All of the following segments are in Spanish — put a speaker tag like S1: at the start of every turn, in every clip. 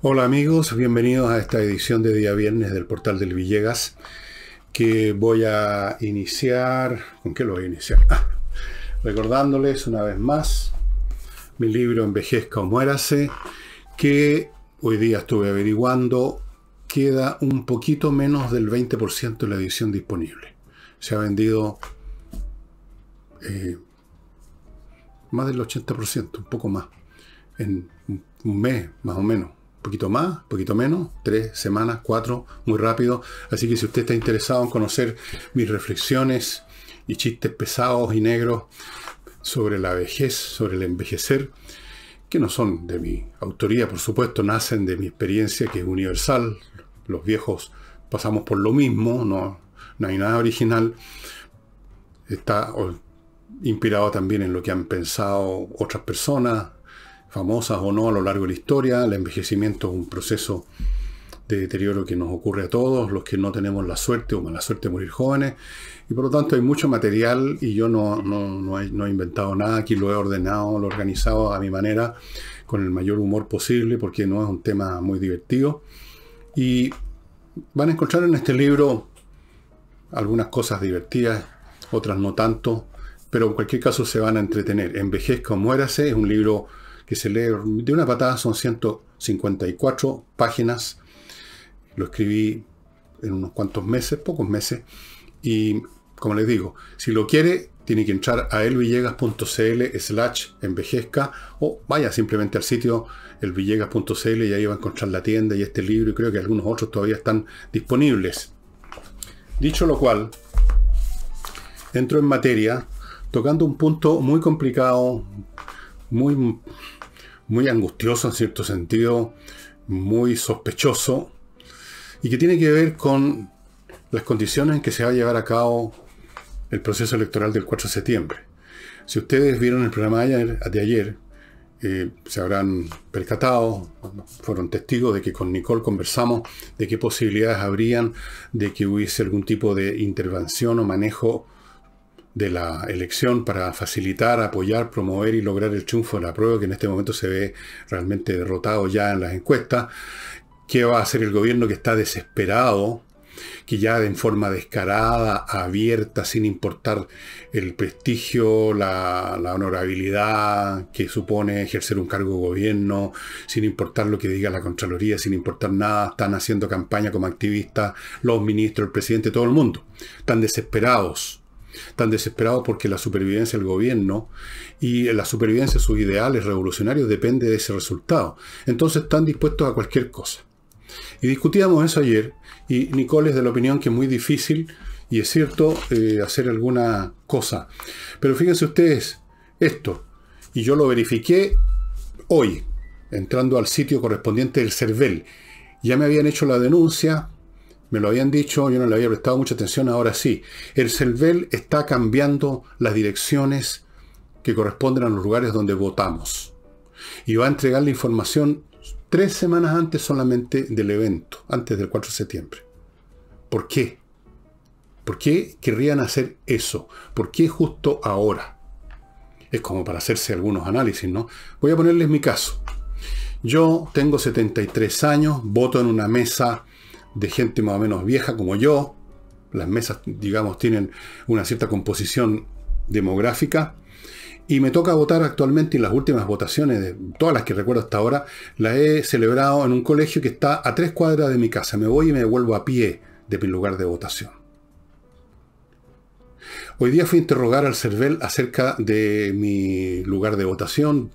S1: Hola amigos, bienvenidos a esta edición de día viernes del portal del Villegas que voy a iniciar, ¿con qué lo voy a iniciar? Ah, recordándoles una vez más mi libro Envejezca o muérase que hoy día estuve averiguando queda un poquito menos del 20% de la edición disponible. Se ha vendido eh, más del 80%, un poco más, en un mes más o menos poquito más, poquito menos, tres semanas, cuatro, muy rápido. Así que si usted está interesado en conocer mis reflexiones y chistes pesados y negros sobre la vejez, sobre el envejecer, que no son de mi autoría, por supuesto, nacen de mi experiencia que es universal. Los viejos pasamos por lo mismo, no, no hay nada original. Está inspirado también en lo que han pensado otras personas, famosas o no a lo largo de la historia. El envejecimiento es un proceso de deterioro que nos ocurre a todos, los que no tenemos la suerte o mala suerte de morir jóvenes. Y por lo tanto hay mucho material y yo no, no, he, he inventado nada, aquí lo he ordenado, lo he organizado a mi manera, con el mayor humor posible, porque no es un tema muy divertido. Y van a encontrar en este libro algunas cosas divertidas, otras no tanto, pero en cualquier caso se van a entretener. Envejezca o muérase es un libro que se lee de una patada, son 154 páginas. Lo escribí en unos cuantos meses, pocos meses. Y como les digo, si lo quiere, tiene que entrar a elvillegas.cl slash envejezca o vaya simplemente al sitio elvillegas.cl y ahí va a encontrar la tienda y este libro y creo que algunos otros todavía están disponibles. Dicho lo cual, entro en materia tocando un punto muy complicado, muy muy angustioso en cierto sentido, muy sospechoso, y que tiene que ver con las condiciones en que se va a llevar a cabo el proceso electoral del 4 de septiembre. Si ustedes vieron el programa de ayer, de eh, se habrán percatado, fueron testigos de que con Nicole conversamos de qué posibilidades habrían de que hubiese algún tipo de intervención o manejo de la elección para facilitar, apoyar, promover y lograr el triunfo de la prueba, que en este momento se ve realmente derrotado ya en las encuestas. ¿Qué va a hacer el gobierno que está desesperado que ya en forma descarada, abierta, sin importar el prestigio, la, honorabilidad que supone ejercer un cargo de gobierno, sin importar lo que diga la Contraloría, sin importar nada, están haciendo campaña como activistas los ministros, el presidente, todo el mundo. Están desesperados tan desesperados porque la supervivencia del gobierno y la supervivencia de sus ideales revolucionarios depende de ese resultado. Entonces están dispuestos a cualquier cosa. Y discutíamos eso ayer y Nicole es de la opinión que es muy difícil y es cierto eh, hacer alguna cosa. Pero fíjense ustedes esto, y yo lo verifiqué hoy, entrando al sitio correspondiente del CERVEL. Ya me habían hecho la denuncia me lo habían dicho, yo no le había prestado mucha atención, ahora sí. El CELVEL está cambiando las direcciones que corresponden a los lugares donde votamos. Y va a entregar la información tres semanas antes solamente del evento, antes del 4 de septiembre. ¿Por qué? ¿Por qué querrían hacer eso? ¿Por qué justo ahora? Es como para hacerse algunos análisis, ¿no? Voy a ponerles mi caso. Yo tengo 73 años, voto en una mesa de gente más o menos vieja como yo. Las mesas, digamos, tienen una cierta composición demográfica. Y me toca votar actualmente y las últimas votaciones, de todas las que recuerdo hasta ahora, las he celebrado en un colegio que está a tres cuadras de mi casa. Me voy y me vuelvo a pie de mi lugar de votación. Hoy día fui a interrogar al CERVEL acerca de mi lugar de votación,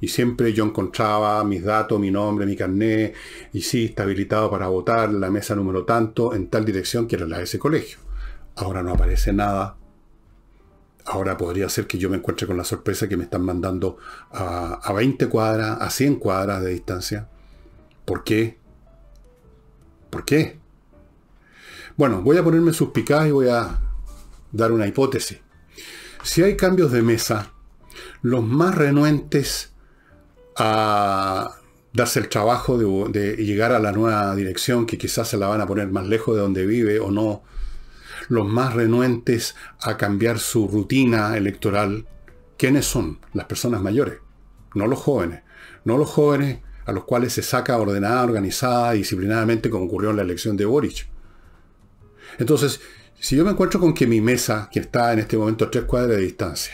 S1: y siempre yo encontraba mis datos, mi nombre, mi carné... y sí, está habilitado para votar, la mesa número tanto, en tal dirección que era la de ese colegio. Ahora no aparece nada. Ahora podría ser que yo me encuentre con la sorpresa que me están mandando a, a 20 cuadras, a 100 cuadras de distancia. ¿Por qué? ¿Por qué? Bueno, voy a ponerme suspicaz y voy a dar una hipótesis. Si hay cambios de mesa, los más renuentes a darse el trabajo de, llegar a la nueva dirección que quizás se la van a poner más lejos de donde vive o no. Los más renuentes a cambiar su rutina electoral, ¿quiénes son? Las personas mayores, no los jóvenes. No los jóvenes a los cuales se saca ordenada, organizada, disciplinadamente, como ocurrió en la elección de Boric. Entonces, si yo me encuentro con que mi mesa, que está en este momento a tres cuadras de distancia,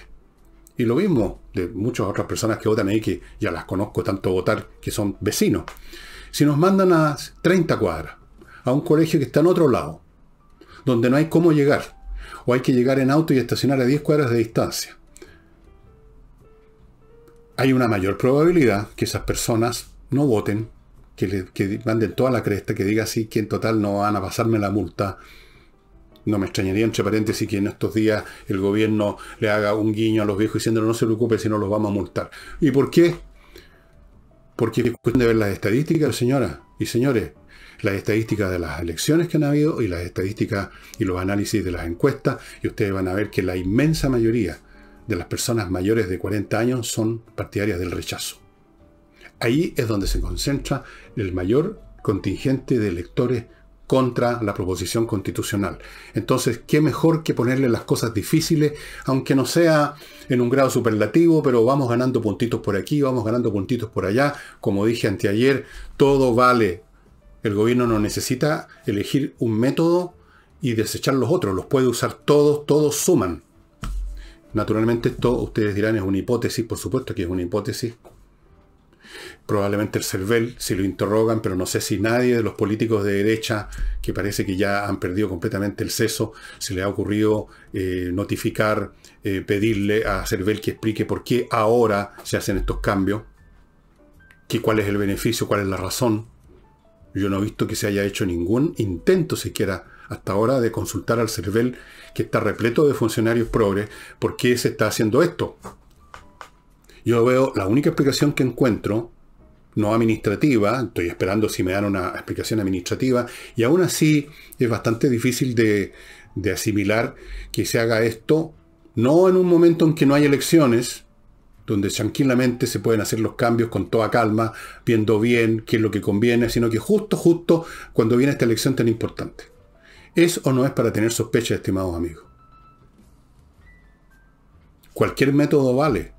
S1: y lo mismo de muchas otras personas que votan ahí, que ya las conozco tanto votar, que son vecinos. Si nos mandan a 30 cuadras, a un colegio que está en otro lado, donde no hay cómo llegar, o hay que llegar en auto y estacionar a 10 cuadras de distancia, hay una mayor probabilidad que esas personas no voten, que, le, manden toda la cresta, que diga así, que en total no van a pasarme la multa, no me extrañaría, entre paréntesis, que en estos días el gobierno le haga un guiño a los viejos diciendo no se preocupe si no los vamos a multar. ¿Y por qué? Porque es cuestión de ver las estadísticas, señoras y señores. Las estadísticas de las elecciones que han habido y las estadísticas y los análisis de las encuestas. Y ustedes van a ver que la inmensa mayoría de las personas mayores de 40 años son partidarias del rechazo. Ahí es donde se concentra el mayor contingente de electores contra la proposición constitucional. Entonces, ¿qué mejor que ponerle las cosas difíciles, aunque no sea en un grado superlativo, pero vamos ganando puntitos por aquí, vamos ganando puntitos por allá. Como dije anteayer, todo vale. El gobierno no necesita elegir un método y desechar los otros, los puede usar todos, todos suman. Naturalmente esto ustedes dirán es una hipótesis, por supuesto que es una hipótesis, probablemente el CERVEL, si lo interrogan, pero no sé si nadie de los políticos de derecha, que parece que ya han perdido completamente el seso, se le ha ocurrido eh, notificar, eh, pedirle a CERVEL que explique por qué ahora se hacen estos cambios, que cuál es el beneficio, cuál es la razón. Yo no he visto que se haya hecho ningún intento siquiera hasta ahora de consultar al CERVEL, que está repleto de funcionarios progres, por qué se está haciendo esto. Yo veo, la única explicación que encuentro no administrativa, estoy esperando si me dan una explicación administrativa, y aún así es bastante difícil de, de asimilar que se haga esto, no en un momento en que no hay elecciones, donde tranquilamente se pueden hacer los cambios con toda calma, viendo bien qué es lo que conviene, sino que justo, justo cuando viene esta elección tan importante. ¿Es o no es para tener sospechas estimados amigos? Cualquier método vale.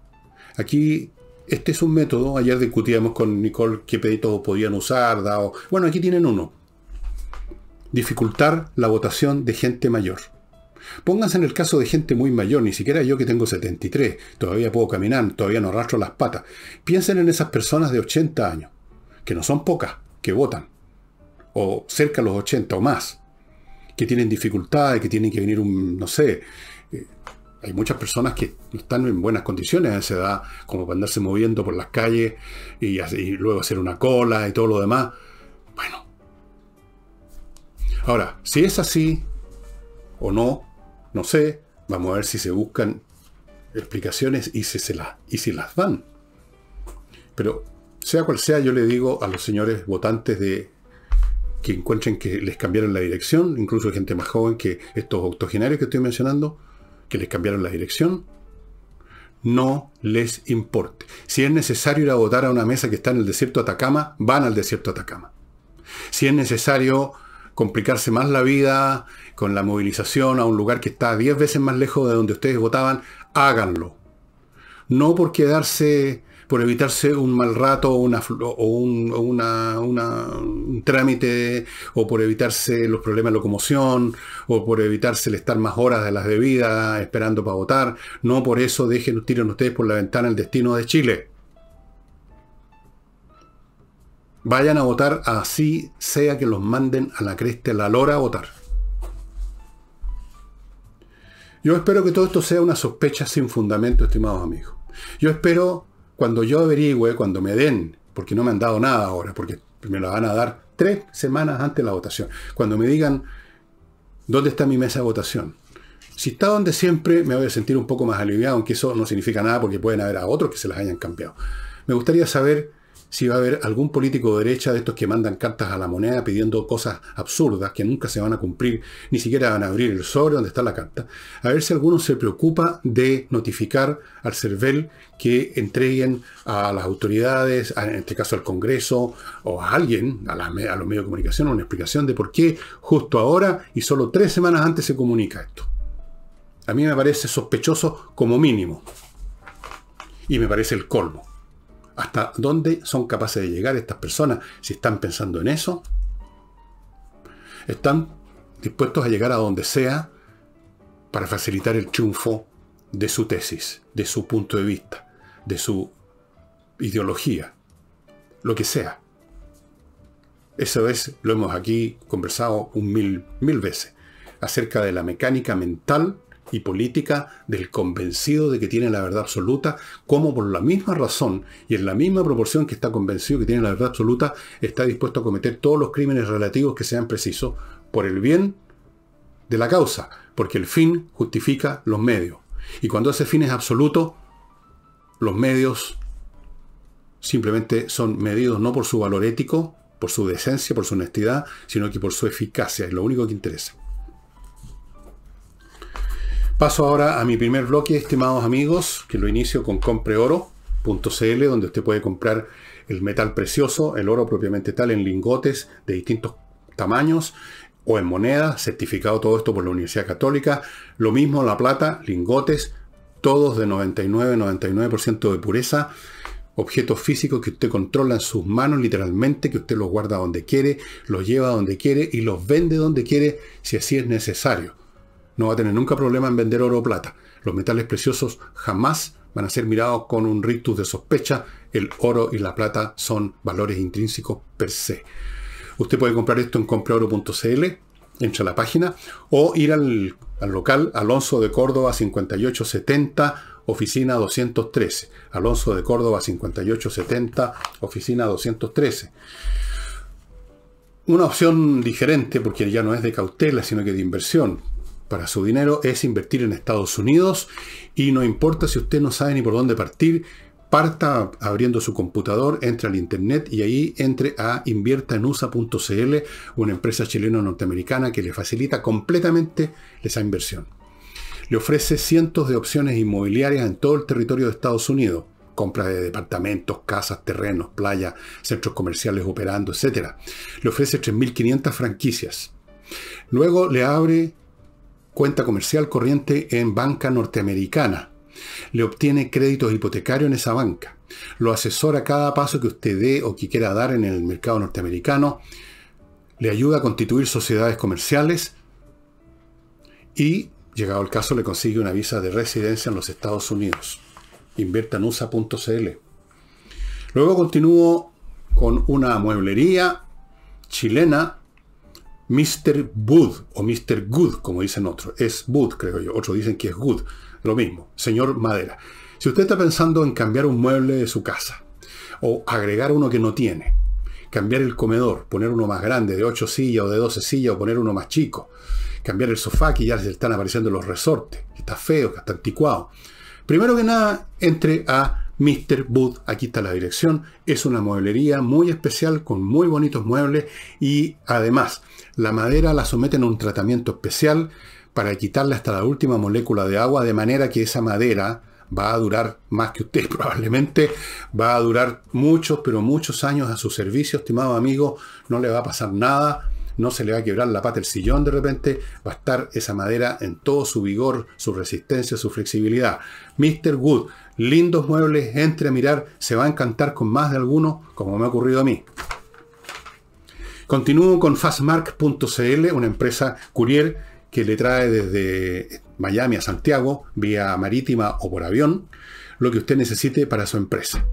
S1: Aquí este es un método, ayer discutíamos con Nicole qué peditos podían usar, Bueno, aquí tienen uno. Dificultar la votación de gente mayor. Pónganse en el caso de gente muy mayor, ni siquiera yo que tengo 73, todavía puedo caminar, todavía no arrastro las patas. Piensen en esas personas de 80 años, que no son pocas, que votan, o cerca de los 80 o más, que tienen dificultades, que tienen que venir un, no sé, eh, hay muchas personas que están en buenas condiciones a esa edad, como para andarse moviendo por las calles y, luego hacer una cola y todo lo demás. Bueno. Ahora, si es así o no, no sé, vamos a ver si se buscan explicaciones y si, se las, y si las dan. Pero sea cual sea, yo le digo a los señores votantes de que encuentren que les cambiaron la dirección, incluso gente más joven que estos octogenarios que estoy mencionando, que les cambiaron la dirección, no les importe. Si es necesario ir a votar a una mesa que está en el desierto Atacama, van al desierto Atacama. Si es necesario complicarse más la vida con la movilización a un lugar que está 10 veces más lejos de donde ustedes votaban, háganlo. No por quedarse por evitarse un mal rato o, un, trámite, o por evitarse los problemas de locomoción, o por evitarse el estar más horas de las bebidas esperando para votar. No por eso dejen, tiren ustedes por la ventana el destino de Chile. Vayan a votar así sea que los manden a la cresta a la lora a votar. Yo espero que todo esto sea una sospecha sin fundamento, estimados amigos. Yo espero cuando yo averigüe, cuando me den, porque no me han dado nada ahora, porque me lo van a dar tres semanas antes de la votación, cuando me digan dónde está mi mesa de votación, si está donde siempre, me voy a sentir un poco más aliviado, aunque eso no significa nada porque pueden haber a otros que se las hayan cambiado. Me gustaría saber si va a haber algún político de derecha de estos que mandan cartas a la moneda pidiendo cosas absurdas que nunca se van a cumplir, ni siquiera van a abrir el sobre donde está la carta, a ver si alguno se preocupa de notificar al CERVEL que entreguen a las autoridades, en este caso al Congreso o a alguien, a, a los medios de comunicación, una explicación de por qué justo ahora y solo tres semanas antes se comunica esto. A mí me parece sospechoso como mínimo. Y me parece el colmo hasta dónde son capaces de llegar estas personas, si están pensando en eso. Están dispuestos a llegar a donde sea para facilitar el triunfo de su tesis, de su punto de vista, de su ideología, lo que sea. Eso es, lo hemos aquí conversado un mil, mil veces, acerca de la mecánica mental y política del convencido de que tiene la verdad absoluta, como por la misma razón y en la misma proporción que está convencido que tiene la verdad absoluta, está dispuesto a cometer todos los crímenes relativos que sean precisos por el bien de la causa, porque el fin justifica los medios. Y cuando ese fin es absoluto, los medios simplemente son medidos no por su valor ético, por su decencia, por su honestidad, sino que por su eficacia. Es lo único que interesa. Paso ahora a mi primer bloque, estimados amigos, que lo inicio con compreoro.cl, donde usted puede comprar el metal precioso, el oro propiamente tal, en lingotes de distintos tamaños o en moneda, certificado todo esto por la Universidad Católica. Lo mismo la plata, lingotes, todos de 99, 99% de pureza. Objetos físicos que usted controla en sus manos literalmente, que usted los guarda donde quiere, los lleva donde quiere y los vende donde quiere si así es necesario no va a tener nunca problema en vender oro o plata. Los metales preciosos jamás van a ser mirados con un rictus de sospecha. El oro y la plata son valores intrínsecos per se. Usted puede comprar esto en compraoro.cl, entra a la página, o ir al, al local Alonso de Córdoba 5870 oficina 213. Alonso de Córdoba 5870, oficina 213. Una opción diferente, porque ya no es de cautela, sino que de inversión para su dinero es invertir en Estados Unidos y no importa si usted no sabe ni por dónde partir, parta abriendo su computador, entre al internet y ahí entre a inviertaenusa.cl, una empresa chileno-norteamericana que le facilita completamente esa inversión. Le ofrece cientos de opciones inmobiliarias en todo el territorio de Estados Unidos. Compra de departamentos, casas, terrenos, playas, centros comerciales operando, etc. Le ofrece 3.500 franquicias. Luego le abre cuenta comercial corriente en banca norteamericana. Le obtiene créditos hipotecarios en esa banca. Lo asesora cada paso que usted dé o que quiera dar en el mercado norteamericano. Le ayuda a constituir sociedades comerciales. Y, llegado el caso, le consigue una visa de residencia en los Estados Unidos. Inviertanusa.cl. Luego continúo con una mueblería chilena Mr. Wood o Mr. Good, como dicen otros. Es Wood, creo yo. Otros dicen que es Good. Lo mismo, señor Madera. Si usted está pensando en cambiar un mueble de su casa o agregar uno que no tiene, cambiar el comedor, poner uno más grande de 8 sillas o de 12 sillas o poner uno más chico, cambiar el sofá que ya les están apareciendo los resortes, que está feo, que está anticuado. Primero que nada, entre a Mr. Wood, aquí está la dirección, es una mueblería muy especial con muy bonitos muebles y además la madera la someten a un tratamiento especial para quitarle hasta la última molécula de agua, de manera que esa madera va a durar más que usted probablemente, va a durar muchos, pero muchos años a su servicio, estimado amigo, no le va a pasar nada, no se le va a quebrar la pata el sillón de repente, va a estar esa madera en todo su vigor, su resistencia, su flexibilidad. Mr. Wood, lindos muebles, entre a mirar, se va a encantar con más de algunos, como me ha ocurrido a mí. Continúo con fastmark.cl, una empresa courier que le trae desde Miami a Santiago, vía marítima o por avión, lo que usted necesite para su empresa.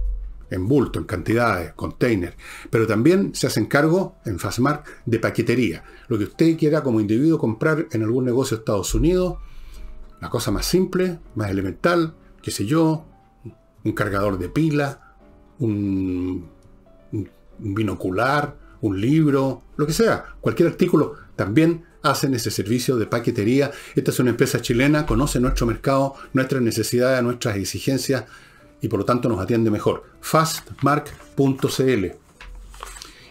S1: En bulto, en cantidades, container. Pero también se hace cargo en Fastmark de paquetería. Lo que usted quiera como individuo comprar en algún negocio de Estados Unidos. La cosa más simple, más elemental, qué sé yo, un cargador de pila, un, binocular, un libro, lo que sea, cualquier artículo, también hacen ese servicio de paquetería. Esta es una empresa chilena, conoce nuestro mercado, nuestras necesidades, nuestras exigencias y por lo tanto nos atiende mejor. Fastmark.cl.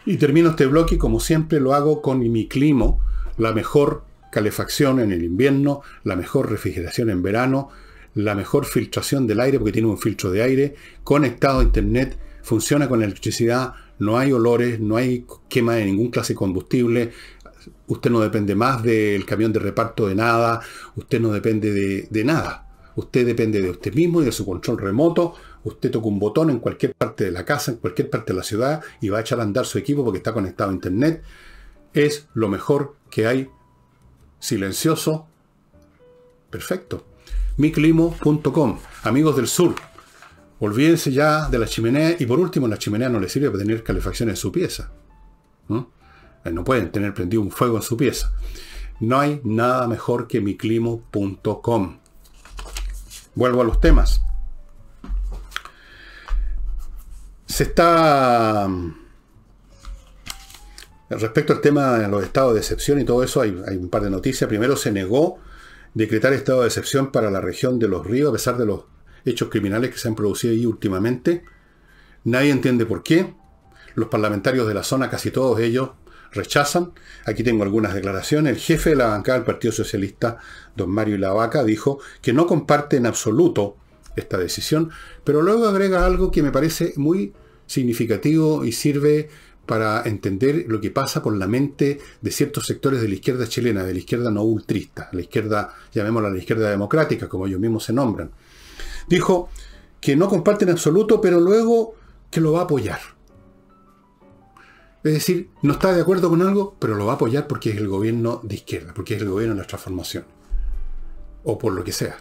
S1: Y termino este bloque como siempre lo hago con mi climo, la mejor calefacción en el invierno, la mejor refrigeración en verano, la mejor filtración del aire porque tiene un filtro de aire conectado a internet, funciona con electricidad, no hay olores, no hay quema de ningún clase de combustible, usted no depende más del camión de reparto de nada, usted no depende de, nada. Usted depende de usted mismo y de su control remoto. Usted toca un botón en cualquier parte de la casa, en cualquier parte de la ciudad y va a echar a andar su equipo porque está conectado a internet. Es lo mejor que hay. Silencioso. Perfecto miclimo.com. Amigos del sur, olvídense ya de la chimenea y por último, la chimenea no les sirve para tener calefacción en su pieza. Eh, ¿no? pueden tener prendido un fuego en su pieza. No hay nada mejor que miclimo.com. Vuelvo a los temas. Se está... Respecto al tema de los estados de excepción y todo eso, hay un par de noticias. Primero se negó decretar estado de excepción para la región de los ríos a pesar de los hechos criminales que se han producido allí últimamente. Nadie entiende por qué. Los parlamentarios de la zona, casi todos ellos, rechazan. Aquí tengo algunas declaraciones. El jefe de la bancada del Partido Socialista, don Mario Lavaca, dijo que no comparte en absoluto esta decisión, pero luego agrega algo que me parece muy significativo y sirve para entender lo que pasa por la mente de ciertos sectores de la izquierda chilena, de la izquierda no ultrista, la izquierda, llamémosla la izquierda democrática, como ellos mismos se nombran. Dijo que no comparte en absoluto, pero luego que lo va a apoyar. Es decir, no está de acuerdo con algo, pero lo va a apoyar porque es el gobierno de izquierda, porque es el gobierno de la transformación. O por lo que sea.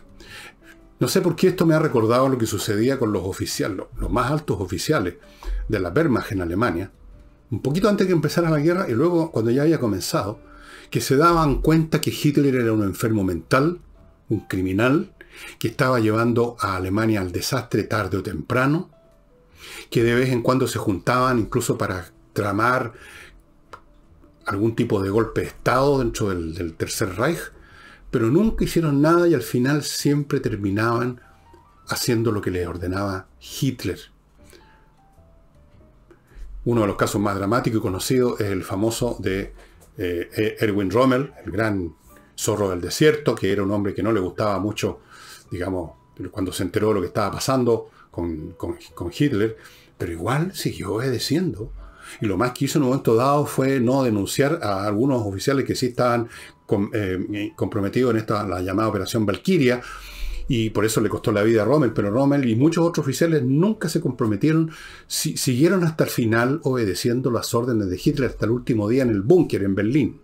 S1: No sé por qué esto me ha recordado lo que sucedía con los oficiales, los más altos oficiales de la Wehrmacht en Alemania, un poquito antes de que empezara la guerra y luego cuando ya había comenzado, que se daban cuenta que Hitler era un enfermo mental, un criminal, que estaba llevando a Alemania al desastre tarde o temprano, que de vez en cuando se juntaban incluso para tramar algún tipo de golpe de Estado dentro del, del Tercer Reich, pero nunca hicieron nada y al final siempre terminaban haciendo lo que les ordenaba Hitler. Uno de los casos más dramáticos y conocidos es el famoso de eh, e-, Erwin Rommel, el gran zorro del desierto, que era un hombre que no le gustaba mucho, digamos, cuando se enteró de lo que estaba pasando con, Hitler, pero igual siguió obedeciendo. Y lo más que hizo en un momento dado fue no denunciar a algunos oficiales que sí estaban eh, comprometidos en esta, la llamada Operación Valkyria, y por eso le costó la vida a Rommel, pero Rommel y muchos otros oficiales nunca se comprometieron, siguieron hasta el final obedeciendo las órdenes de Hitler hasta el último día en el búnker en Berlín.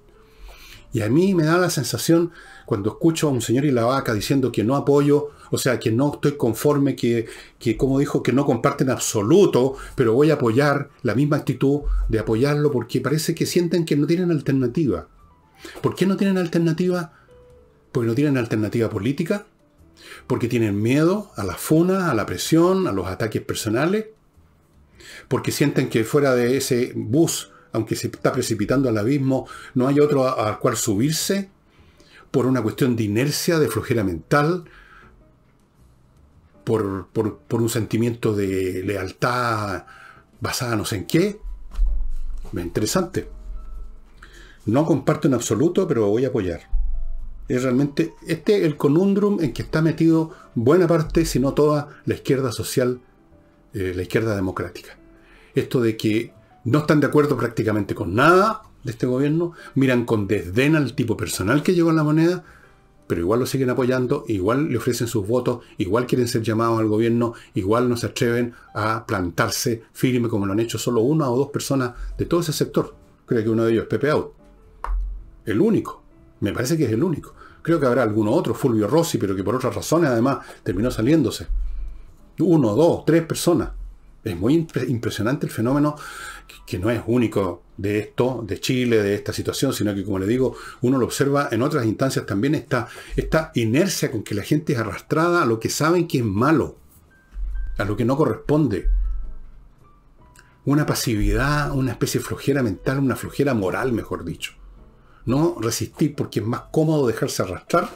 S1: Y a mí me da la sensación, cuando escucho a un señor y la vaca diciendo que no apoyo, o sea, que no estoy conforme, que, que como dijo, que no comparten absoluto, pero voy a apoyar la misma actitud de apoyarlo porque parece que sienten que no tienen alternativa. ¿Por qué no tienen alternativa? Porque no tienen alternativa política, porque tienen miedo a la funa, a la presión, a los ataques personales, porque sienten que fuera de ese bus, aunque se está precipitando al abismo, no hay otro al cual subirse, por una cuestión de inercia, de flojera mental, por, un sentimiento de lealtad basada no sé en qué. Interesante. No comparto en absoluto, pero voy a apoyar es realmente este el conundrum en que está metido buena parte, si no toda, la izquierda social, eh, la izquierda democrática. Esto de que no están de acuerdo prácticamente con nada de este gobierno, miran con desdén al tipo personal que llegó a la moneda, pero igual lo siguen apoyando, igual le ofrecen sus votos, igual quieren ser llamados al gobierno, igual no se atreven a plantarse firme como lo han hecho solo una o dos personas de todo ese sector. Creo que uno de ellos es Pepe Out. El único. Me parece que es el único. Creo que habrá alguno otro, Fulvio Rossi, pero que por otras razones además terminó saliéndose. Uno, dos, tres personas. Es muy impresionante el fenómeno que, no es único de esto, de Chile, de esta situación, sino que como le digo, uno lo observa en otras instancias también está esta inercia con que la gente es arrastrada a lo que saben que es malo, a lo que no corresponde. Una pasividad, una especie de flojera mental, una flojera moral, mejor dicho no resistir porque es más cómodo dejarse arrastrar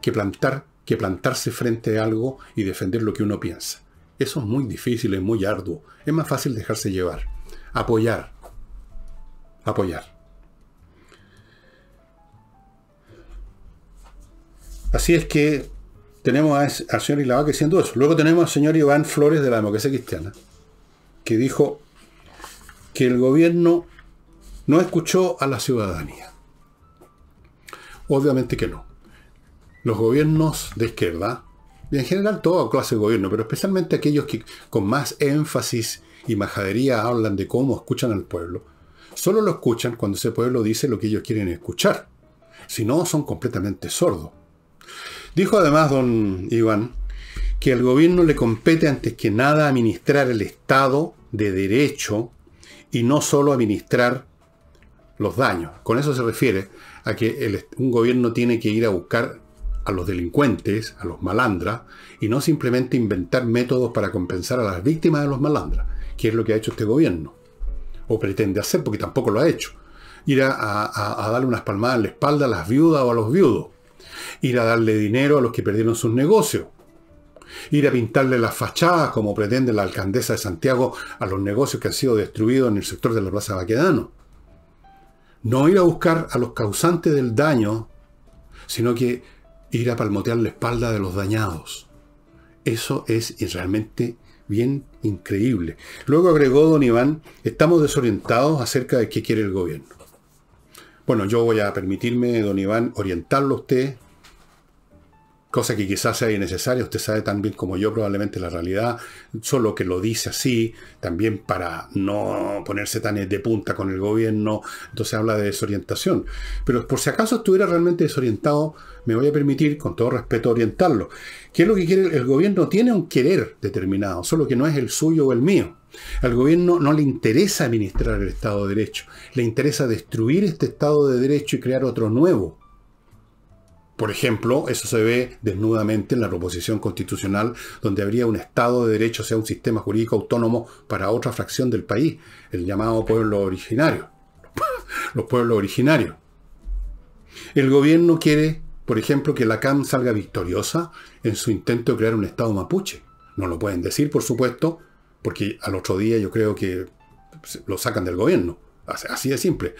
S1: que plantar, que plantarse frente a algo y defender lo que uno piensa. Eso es muy difícil, es muy arduo. Es más fácil dejarse llevar. Apoyar. Apoyar. Así es que tenemos al señor que siendo eso. Luego tenemos al señor Iván Flores de la democracia cristiana, que dijo que el gobierno no escuchó a la ciudadanía. Obviamente que no. Los gobiernos de izquierda, y en general toda clase de gobierno, pero especialmente aquellos que con más énfasis y majadería hablan de cómo escuchan al pueblo, solo lo escuchan cuando ese pueblo dice lo que ellos quieren escuchar. Si no, son completamente sordos. Dijo además don Iván que al gobierno le compete antes que nada administrar el Estado de derecho y no solo administrar los daños. Con eso se refiere que un gobierno tiene que ir a buscar a los delincuentes, a los malandras, y no simplemente inventar métodos para compensar a las víctimas de los malandras, que es lo que ha hecho este gobierno, o pretende hacer, porque tampoco lo ha hecho. Ir a, darle unas palmadas en la espalda a las viudas o a los viudos. Ir a darle dinero a los que perdieron sus negocios. Ir a pintarle las fachadas, como pretende la alcaldesa de Santiago, a los negocios que han sido destruidos en el sector de la Plaza Baquedano. No ir a buscar a los causantes del daño, sino que ir a palmotear la espalda de los dañados. Eso es realmente bien increíble. Luego agregó don Iván, estamos desorientados acerca de qué quiere el gobierno. Bueno, yo voy a permitirme, don Iván, orientarlo a usted cosa que quizás sea innecesaria, usted sabe tan bien como yo probablemente la realidad, solo que lo dice así, también para no ponerse tan de punta con el gobierno, entonces habla de desorientación. Pero por si acaso estuviera realmente desorientado, me voy a permitir, con todo respeto, orientarlo. ¿Qué es lo que quiere el gobierno? Tiene un querer determinado, solo que no es el suyo o el mío. Al gobierno no le interesa administrar el Estado de Derecho, le interesa destruir este Estado de Derecho y crear otro nuevo. Por ejemplo, eso se ve desnudamente en la proposición constitucional donde habría un Estado de Derecho, o sea, un sistema jurídico autónomo para otra fracción del país, el llamado pueblo originario, los pueblos originarios. El gobierno quiere, por ejemplo, que la CAM salga victoriosa en su intento de crear un Estado mapuche. No lo pueden decir, por supuesto, porque al otro día yo creo que lo sacan del gobierno. Así de simple.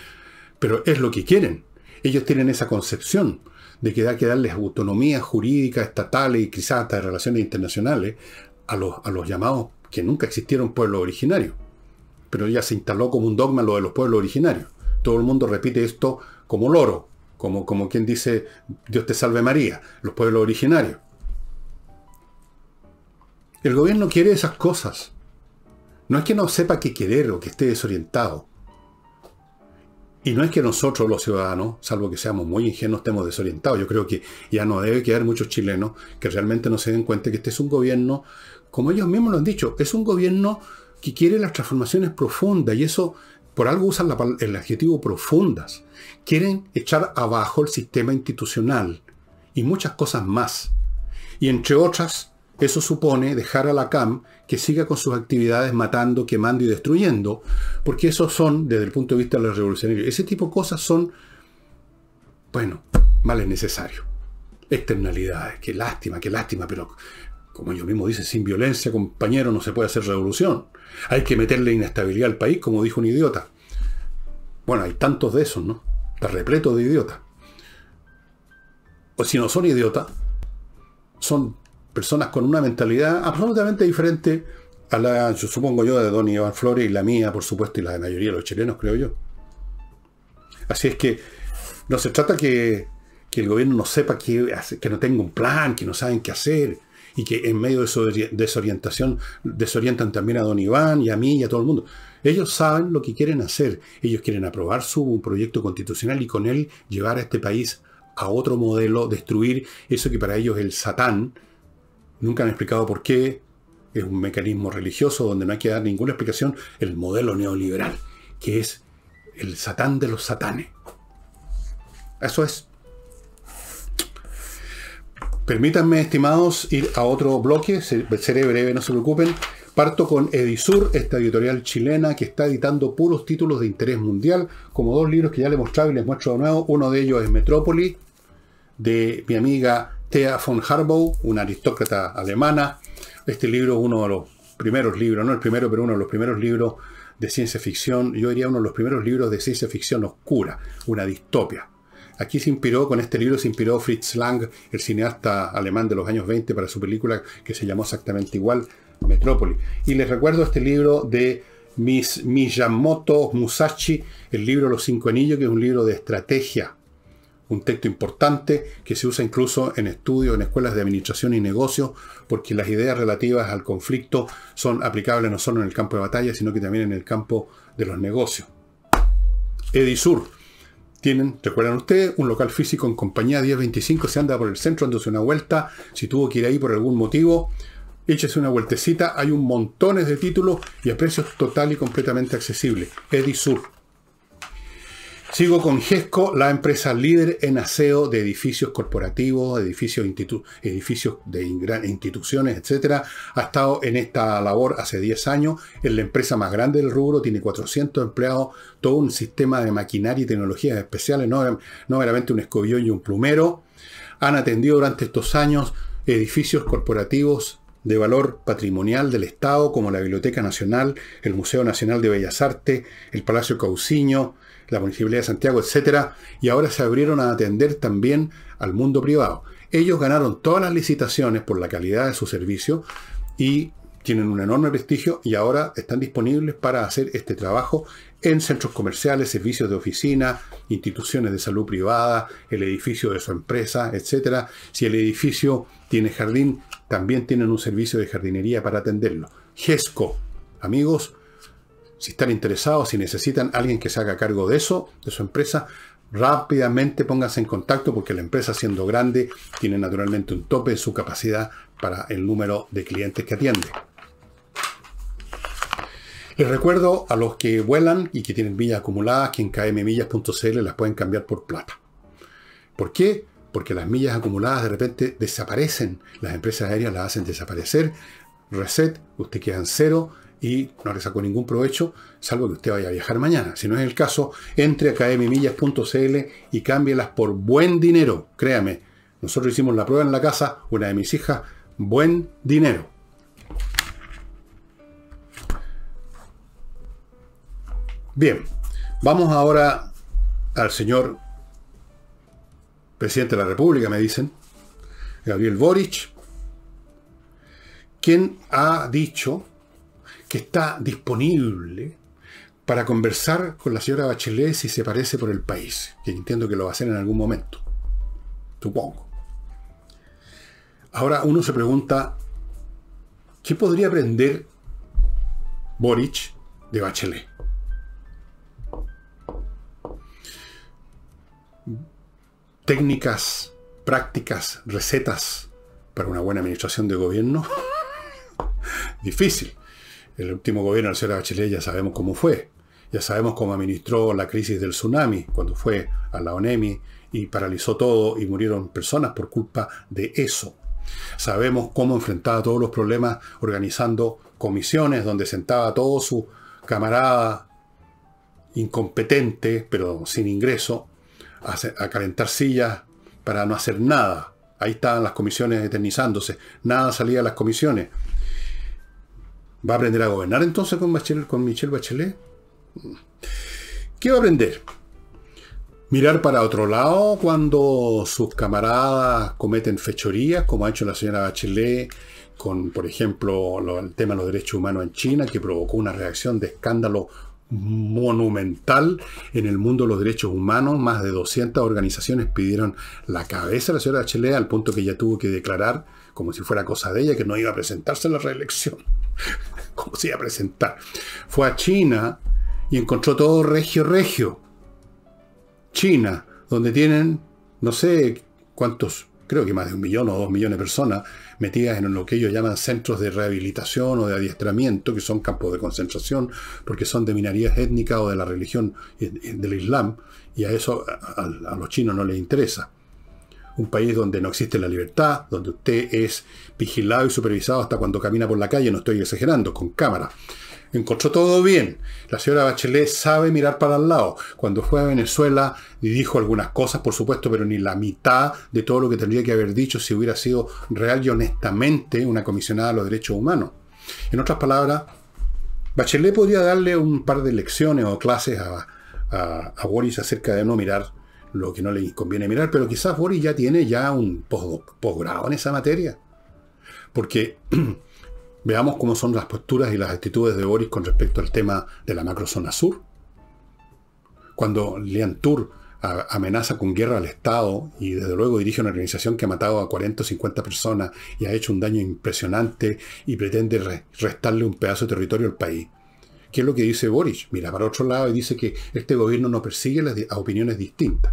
S1: Pero es lo que quieren. Ellos tienen esa concepción de que da que darles autonomía jurídica, estatal y quizás de relaciones internacionales a los, a los llamados que nunca existieron pueblos originarios. Pero ya se instaló como un dogma lo de los pueblos originarios. Todo el mundo repite esto como loro, como, como quien dice, Dios te salve María, los pueblos originarios. El gobierno quiere esas cosas. No es que no sepa qué querer o que esté desorientado. Y no es que nosotros los ciudadanos, salvo que seamos muy ingenuos, estemos desorientados. Yo creo que ya no debe quedar muchos chilenos que realmente no se den cuenta que este es un gobierno, como ellos mismos lo han dicho, es un gobierno que quiere las transformaciones profundas y eso, por algo usan el adjetivo profundas. Quieren echar abajo el sistema institucional y muchas cosas más. Y entre otras, eso supone dejar a la CAM que siga con sus actividades matando, quemando y destruyendo, porque esos son, desde el punto de vista de los revolucionarios, ese tipo de cosas son, bueno, males necesarios. Externalidades, qué lástima, qué lástima, pero como yo mismo dice, sin violencia, compañero, no se puede hacer revolución. Hay que meterle inestabilidad al país, como dijo un idiota. Bueno, hay tantos de esos, ¿no? Está repleto de idiotas. O pues si no son idiotas, son personas con una mentalidad absolutamente diferente a la, yo supongo yo, de Don Iván Flores y la mía, por supuesto, y la de mayoría de los chilenos, creo yo. Así es que no se trata que, el gobierno no sepa que no tenga un plan, que no saben qué hacer, y que en medio de su desorientación desorientan también a Don Iván y a mí y a todo el mundo. Ellos saben lo que quieren hacer. Ellos quieren aprobar su proyecto constitucional y con él llevar a este país a otro modelo, destruir eso que para ellos es el satán, Nunca han explicado por qué. Es un mecanismo religioso donde no hay que dar ninguna explicación. El modelo neoliberal, que es el satán de los satanes. Eso es. Permítanme, estimados, ir a otro bloque. Seré breve, no se preocupen. Parto con Edisur, esta editorial chilena que está editando puros títulos de interés mundial, como dos libros que ya les he y les muestro de nuevo. Uno de ellos es Metrópoli, de mi amiga Thea von Harbow, una aristócrata alemana. Este libro es uno de los primeros libros, no el primero, pero uno de los primeros libros de ciencia ficción, yo diría uno de los primeros libros de ciencia ficción oscura, una distopia. Aquí se inspiró, con este libro se inspiró Fritz Lang, el cineasta alemán de los años 20, para su película que se llamó exactamente igual, Metrópoli. Y les recuerdo este libro de Miyamoto Musashi, el libro Los Cinco Anillos, que es un libro de estrategia un texto importante que se usa incluso en estudios, en escuelas de administración y negocios, porque las ideas relativas al conflicto son aplicables no solo en el campo de batalla, sino que también en el campo de los negocios. Edisur. Tienen, recuerdan ustedes, un local físico en compañía 1025, se anda por el centro, dándose una vuelta, si tuvo que ir ahí por algún motivo, échese una vueltecita, hay un montón de títulos y a precios total y completamente accesibles. Edisur. Sigo con GESCO, la empresa líder en aseo de edificios corporativos, edificios, edificios de instituciones, etc. Ha estado en esta labor hace 10 años. Es la empresa más grande del rubro, tiene 400 empleados, todo un sistema de maquinaria y tecnologías especiales, no, no meramente un escobillón y un plumero. Han atendido durante estos años edificios corporativos de valor patrimonial del Estado, como la Biblioteca Nacional, el Museo Nacional de Bellas Artes, el Palacio Cauciño, la Municipalidad de Santiago, etcétera, y ahora se abrieron a atender también al mundo privado. Ellos ganaron todas las licitaciones por la calidad de su servicio y tienen un enorme prestigio y ahora están disponibles para hacer este trabajo en centros comerciales, servicios de oficina, instituciones de salud privada, el edificio de su empresa, etc. Si el edificio tiene jardín, también tienen un servicio de jardinería para atenderlo. GESCO, amigos, si están interesados, si necesitan alguien que se haga cargo de eso, de su empresa, rápidamente pónganse en contacto porque la empresa siendo grande tiene naturalmente un tope de su capacidad para el número de clientes que atiende. Les recuerdo a los que vuelan y que tienen millas acumuladas que en kmmillas.cl las pueden cambiar por plata. ¿Por qué? Porque las millas acumuladas de repente desaparecen. Las empresas aéreas las hacen desaparecer. Reset, usted queda en cero y no le sacó ningún provecho, salvo que usted vaya a viajar mañana. Si no es el caso, entre a kmmillas.cl y cámbielas por buen dinero. Créame, nosotros hicimos la prueba en la casa, una de mis hijas, buen dinero. Bien, vamos ahora al señor presidente de la República, me dicen, Gabriel Boric, quien ha dicho que está disponible para conversar con la señora Bachelet si se parece por el país, que entiendo que lo va a hacer en algún momento, supongo. Ahora uno se pregunta, ¿qué podría aprender Boric de Bachelet? Técnicas, prácticas, recetas para una buena administración de gobierno. Difícil. El último gobierno del señor Bachelet ya sabemos cómo fue. Ya sabemos cómo administró la crisis del tsunami cuando fue a la ONEMI y paralizó todo y murieron personas por culpa de eso. Sabemos cómo enfrentaba todos los problemas organizando comisiones donde sentaba a todo su camarada incompetente, pero sin ingreso, a, a calentar sillas para no hacer nada. Ahí estaban las comisiones eternizándose. Nada salía de las comisiones. ¿Va a aprender a gobernar entonces con, con Michelle Bachelet? ¿Qué va a aprender? Mirar para otro lado cuando sus camaradas cometen fechorías, como ha hecho la señora Bachelet con, por ejemplo, el tema de los derechos humanos en China, que provocó una reacción de escándalo monumental en el mundo de los derechos humanos. Más de 200 organizaciones pidieron la cabeza a la señora Bachelet al punto que ella tuvo que declarar, como si fuera cosa de ella, que no iba a presentarse a la reelección cómo se iba a presentar. Fue a China y encontró todo regio regio. China, donde tienen, no sé cuántos, creo que más de un millón o dos millones de personas metidas en lo que ellos llaman centros de rehabilitación o de adiestramiento, que son campos de concentración, porque son de minorías étnicas o de la religión eh, del Islam, y a eso a, a los chinos no les interesa un país donde no existe la libertad, donde usted es vigilado y supervisado hasta cuando camina por la calle, no estoy exagerando, con cámara. Encontró todo bien. La señora Bachelet sabe mirar para el lado. Cuando fue a Venezuela dijo algunas cosas, por supuesto, pero ni la mitad de todo lo que tendría que haber dicho si hubiera sido real y honestamente una comisionada de los derechos humanos. En otras palabras, Bachelet podría darle un par de lecciones o clases a, a, a Boris acerca de no mirar lo que no le conviene mirar, pero quizás Boris ya tiene ya un posgrado en esa materia. Porque veamos cómo son las posturas y las actitudes de Boris con respecto al tema de la macrozona sur. Cuando Liantur amenaza con guerra al Estado y desde luego dirige una organización que ha matado a 40 o 50 personas y ha hecho un daño impresionante y pretende restarle un pedazo de territorio al país. ¿qué es lo que dice Boric. Mira para otro lado y dice que este gobierno no persigue las opiniones distintas.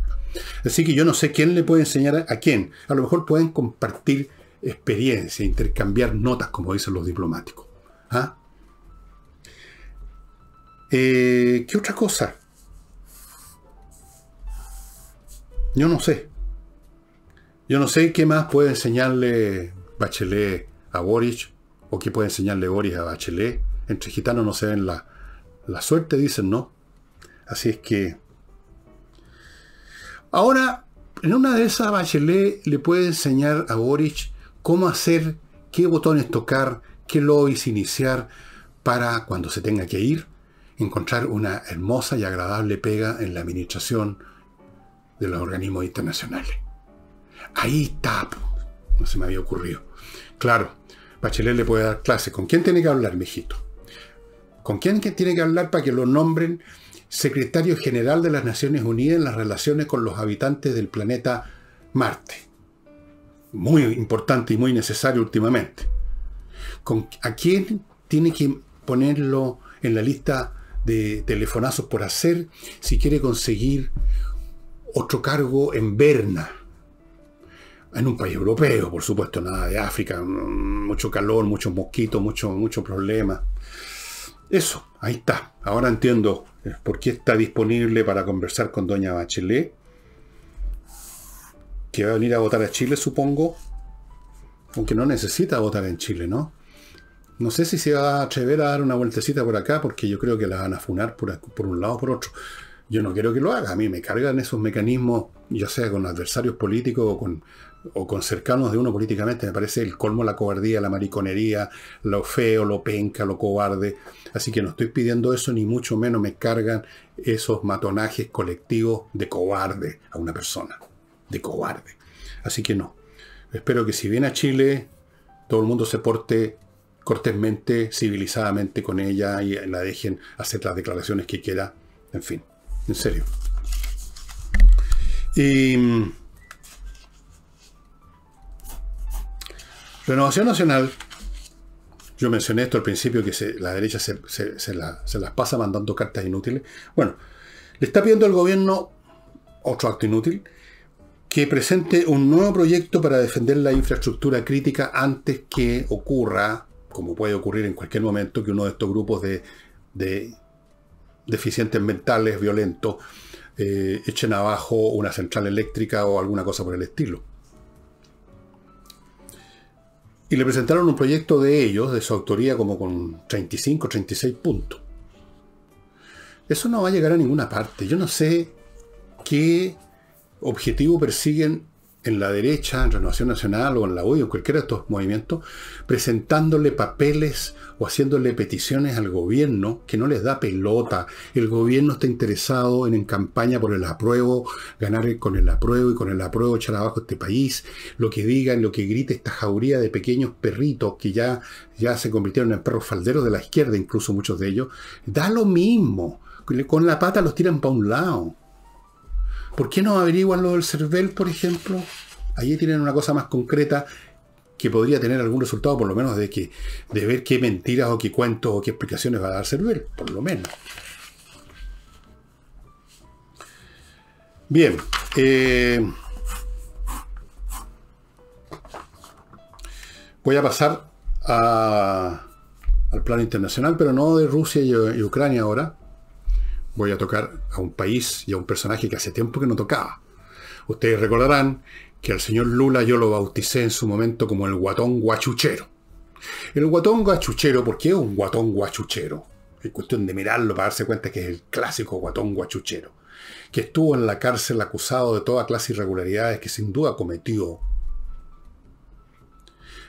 S1: Así que yo no sé quién le puede enseñar a, quién. A lo mejor pueden compartir experiencia, intercambiar notas, como dicen los diplomáticos. ¿Ah? Eh, ¿Qué otra cosa? Yo no sé. Yo no sé qué más puede enseñarle Bachelet a Boric o qué puede enseñarle Boris a Bachelet entre gitanos no se ven la, la suerte, dicen, ¿no? Así es que... Ahora, en una de esas, Bachelet le puede enseñar a Boric cómo hacer, qué botones tocar, qué lobbies iniciar para cuando se tenga que ir, encontrar una hermosa y agradable pega en la administración de los organismos internacionales. Ahí está, no se me había ocurrido. Claro, Bachelet le puede dar clase. ¿Con quién tiene que hablar, mijito? ¿Con quién tiene que hablar para que lo nombren secretario general de las Naciones Unidas en las relaciones con los habitantes del planeta Marte? Muy importante y muy necesario últimamente. ¿Con, ¿A quién tiene que ponerlo en la lista de telefonazos por hacer si quiere conseguir otro cargo en Berna? en un país europeo, por supuesto, nada de África, mm, mucho calor, muchos mosquitos, mucho, mucho problema. Eso, ahí está. Ahora entiendo eh, por qué está disponible para conversar con doña Bachelet, que va a venir a votar a Chile, supongo, aunque no necesita votar en Chile, ¿no? No sé si se va a atrever a dar una vueltecita por acá, porque yo creo que la van a funar por, por un lado o por otro. Yo no quiero que lo haga, a mí me cargan esos mecanismos, ya sea con adversarios políticos o con o con cercanos de uno políticamente, me parece el colmo la cobardía, la mariconería, lo feo, lo penca, lo cobarde. Así que no estoy pidiendo eso, ni mucho menos me cargan esos matonajes colectivos de cobarde a una persona, de cobarde. Así que no. Espero que si viene a Chile, todo el mundo se porte cortésmente, civilizadamente con ella y la dejen hacer las declaraciones que quiera. En fin, en serio. Y Renovación Nacional, yo mencioné esto al principio, que la derecha se, las pasa mandando cartas inútiles. Bueno, le está pidiendo al gobierno, otro acto inútil, que presente un nuevo proyecto para defender la infraestructura crítica antes que ocurra, como puede ocurrir en cualquier momento, que uno de estos grupos de, deficientes mentales, violentos, eh, echen abajo una central eléctrica o alguna cosa por el estilo. Y le presentaron un proyecto de ellos, de su autoría, como con 35, 36 puntos. Eso no va a llegar a ninguna parte. Yo no sé qué objetivo persiguen en la derecha, en Renovación Nacional o en la o en cualquiera de estos movimientos, presentándole papeles o haciéndole peticiones al gobierno que no les da pelota. El gobierno está interesado en, en campaña por el apruebo, ganar con el apruebo y con el apruebo echar abajo este país. Lo que digan, lo que grite esta jauría de pequeños perritos que ya, ya se convirtieron en perros falderos de la izquierda, incluso muchos de ellos, da lo mismo. Con la pata los tiran para un lado. ¿Por qué no averiguan lo del CERVEL, por ejemplo? Allí tienen una cosa más concreta que podría tener algún resultado, por lo menos, de, que, de ver qué mentiras o qué cuentos o qué explicaciones va a dar CERVEL, por lo menos. Bien. Eh, voy a pasar al plano internacional, pero no de Rusia y Ucrania ahora, voy a tocar a un país y a un personaje que hace tiempo que no tocaba. Ustedes recordarán que al señor Lula yo lo bauticé en su momento como el guatón guachuchero. El guatón guachuchero, ¿por qué es un guatón guachuchero? Es cuestión de mirarlo para darse cuenta que es el clásico guatón guachuchero, que estuvo en la cárcel acusado de toda clase de irregularidades que sin duda cometió.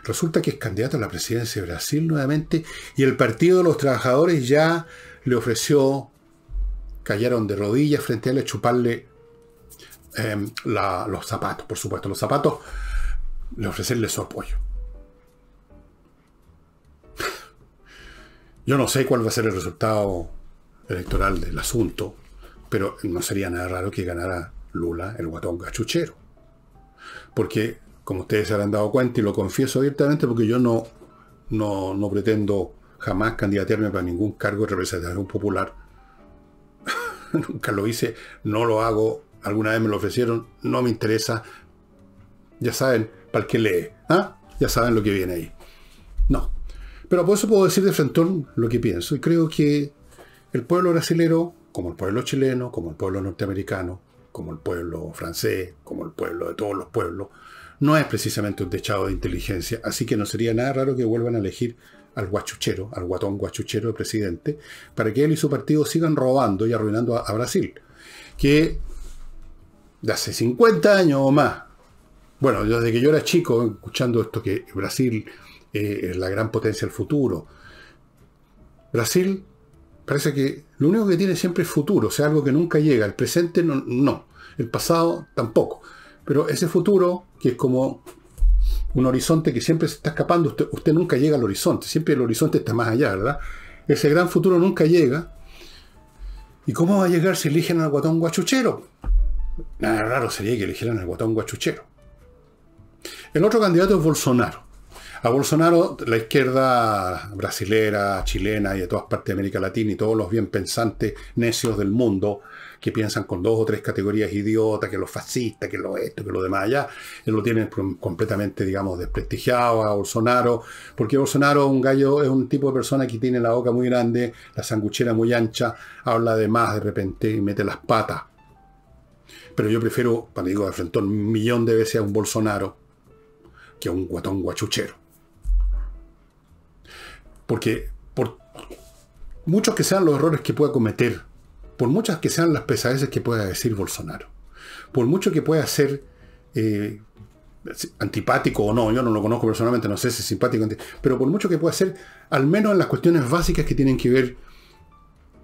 S1: Resulta que es candidato a la presidencia de Brasil nuevamente y el Partido de los Trabajadores ya le ofreció cayeron de rodillas frente a él a chuparle em, los zapatos, por supuesto, los zapatos, le ofrecerle su apoyo. Yo no sé cuál va a ser el resultado electoral del asunto, pero no sería nada raro que ganara Lula el guatón gachuchero. Porque, como ustedes se habrán dado cuenta, y lo confieso abiertamente, porque yo no, no, no pretendo jamás candidatearme para ningún cargo de representación popular nunca lo hice, no lo hago, alguna vez me lo ofrecieron, no me interesa. Ya saben, para el que lee, ¿ah? ya saben lo que viene ahí. No. Pero por eso puedo decir de frente lo que pienso. Y creo que el pueblo brasileño, como el pueblo chileno, como el pueblo norteamericano, como el pueblo francés, como el pueblo de todos los pueblos, no es precisamente un techado de inteligencia. Así que no sería nada raro que vuelvan a elegir al guachuchero, al guatón guachuchero de presidente, para que él y su partido sigan robando y arruinando a, Brasil. Que de hace 50 años o más, bueno, desde que yo era chico, escuchando esto que Brasil eh, es la gran potencia del futuro, Brasil parece que lo único que tiene siempre es futuro, o sea, algo que nunca llega, el presente no, no el pasado tampoco, pero ese futuro que es como un horizonte que siempre se está escapando, usted, nunca llega al horizonte, siempre el horizonte está más allá, ¿verdad? Ese gran futuro nunca llega. ¿Y cómo va a llegar si eligen al guatón guachuchero? Nada raro sería que eligieran al guatón guachuchero. El otro candidato es Bolsonaro. A Bolsonaro, la izquierda brasilera, chilena y de todas partes de América Latina y todos los bien pensantes necios del mundo que piensan con dos o tres categorías idiotas, que los fascistas, que lo esto, que lo demás allá. Él lo tiene completamente, digamos, desprestigiado a Bolsonaro, porque Bolsonaro un gallo, es un tipo de persona que tiene la boca muy grande, la sanguchera muy ancha, habla de más de repente y mete las patas. Pero yo prefiero, cuando digo de un millón de veces a un Bolsonaro que a un guatón guachuchero. Porque por muchos que sean los errores que pueda cometer por muchas que sean las pesadeces que pueda decir Bolsonaro, por mucho que pueda ser eh, antipático o no, yo no lo conozco personalmente, no sé si es simpático, pero por mucho que pueda ser, al menos en las cuestiones básicas que tienen que ver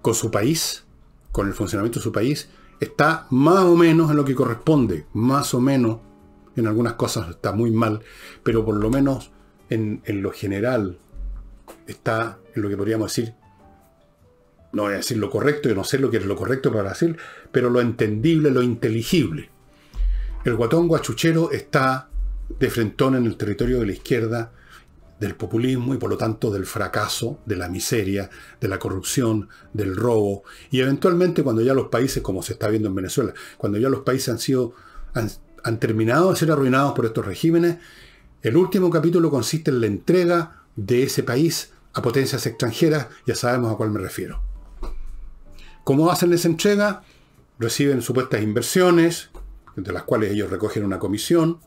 S1: con su país, con el funcionamiento de su país, está más o menos en lo que corresponde, más o menos, en algunas cosas está muy mal, pero por lo menos en, en lo general está en lo que podríamos decir no voy a decir lo correcto, yo no sé lo que es lo correcto para Brasil, pero lo entendible, lo inteligible. El guatón guachuchero está de frentón en el territorio de la izquierda, del populismo y por lo tanto del fracaso, de la miseria, de la corrupción, del robo. Y eventualmente cuando ya los países, como se está viendo en Venezuela, cuando ya los países han sido, han terminado de ser arruinados por estos regímenes, el último capítulo consiste en la entrega de ese país a potencias extranjeras, ya sabemos a cuál me refiero. ¿Cómo hacen esa entrega? Reciben supuestas inversiones, entre las cuales ellos recogen una comisión,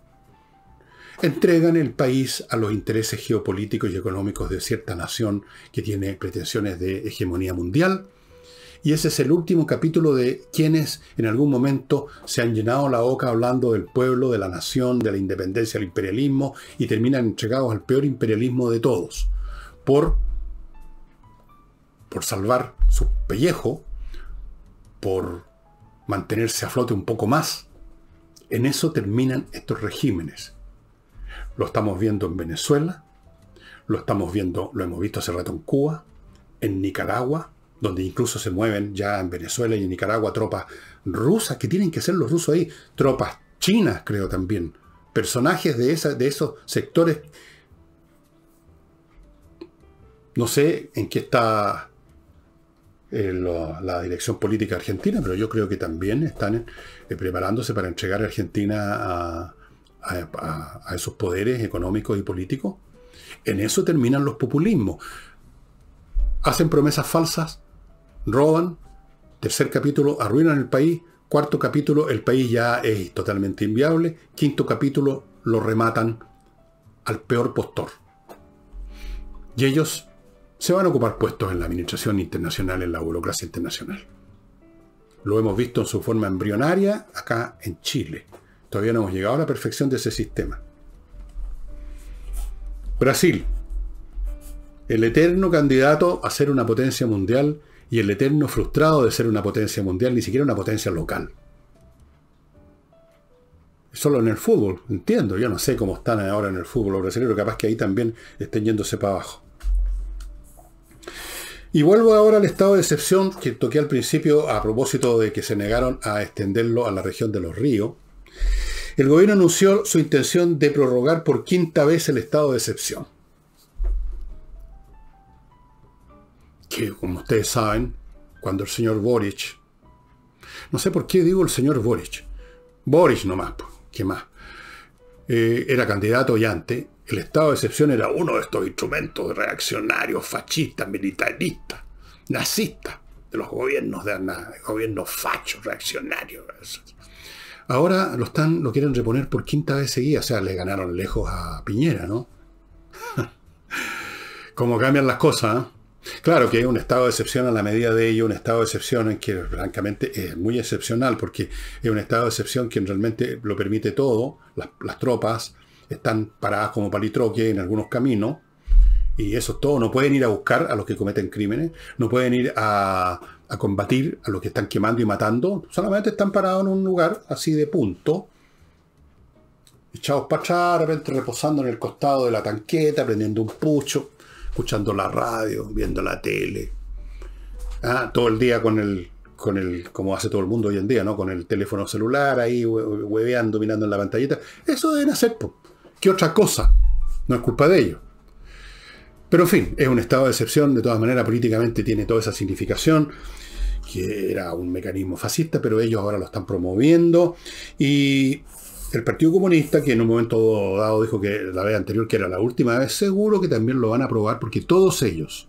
S1: entregan el país a los intereses geopolíticos y económicos de cierta nación que tiene pretensiones de hegemonía mundial. Y ese es el último capítulo de quienes en algún momento se han llenado la boca hablando del pueblo, de la nación, de la independencia, del imperialismo y terminan entregados al peor imperialismo de todos por, por salvar su pellejo por mantenerse a flote un poco más. En eso terminan estos regímenes. Lo estamos viendo en Venezuela, lo estamos viendo, lo hemos visto hace rato en Cuba, en Nicaragua, donde incluso se mueven ya en Venezuela y en Nicaragua tropas rusas, que tienen que ser los rusos ahí, tropas chinas creo también, personajes de, esa, de esos sectores. No sé en qué está eh, la dirección política argentina, pero yo creo que también están eh, preparándose para entregar a Argentina a, a esos poderes económicos y políticos. En eso terminan los populismos. Hacen promesas falsas, roban, tercer capítulo arruinan el país, cuarto capítulo el país ya es totalmente inviable, quinto capítulo lo rematan al peor postor. Y ellos se van a ocupar puestos en la administración internacional, en la burocracia internacional. Lo hemos visto en su forma embrionaria acá en Chile. Todavía no hemos llegado a la perfección de ese sistema. Brasil, el eterno candidato a ser una potencia mundial y el eterno frustrado de ser una potencia mundial, ni siquiera una potencia local. Solo en el fútbol, entiendo, yo no sé cómo están ahora en el fútbol brasileño, capaz que ahí también estén yéndose para abajo. Y vuelvo ahora al estado de excepción que toqué al principio a propósito de que se negaron a extenderlo a la región de los ríos. El gobierno anunció su intención de prorrogar por quinta vez el estado de excepción. Que, como ustedes saben, cuando el señor Boric, no sé por qué digo el señor Boric, Boric nomás, ¿qué más? Eh, era candidato y antes, el estado de excepción era uno de estos instrumentos reaccionarios, fascistas, militaristas, nazistas, de los gobiernos de gobiernos fachos, reaccionarios. Ahora lo están, lo quieren reponer por quinta vez seguida, o sea, le ganaron lejos a Piñera, ¿no? Cómo cambian las cosas. ¿eh? Claro que hay un estado de excepción a la medida de ello, un estado de excepción en que francamente es muy excepcional, porque es un estado de excepción quien realmente lo permite todo, las tropas, están paradas como palitroques en algunos caminos. Y eso es todo. No pueden ir a buscar a los que cometen crímenes. No pueden ir a, combatir a los que están quemando y matando. Solamente están parados en un lugar así de punto. Echados para atrás, de reposando en el costado de la tanqueta, prendiendo un pucho, escuchando la radio, viendo la tele. Ah, todo el día con el, con el, como hace todo el mundo hoy en día, ¿no? Con el teléfono celular ahí, hueveando, mirando en la pantallita. Eso deben hacer, ¿Qué otra cosa. No es culpa de ellos. Pero en fin, es un estado de excepción, de todas maneras políticamente tiene toda esa significación, que era un mecanismo fascista, pero ellos ahora lo están promoviendo. Y el Partido Comunista, que en un momento dado dijo que la vez anterior que era la última vez, seguro que también lo van a aprobar porque todos ellos,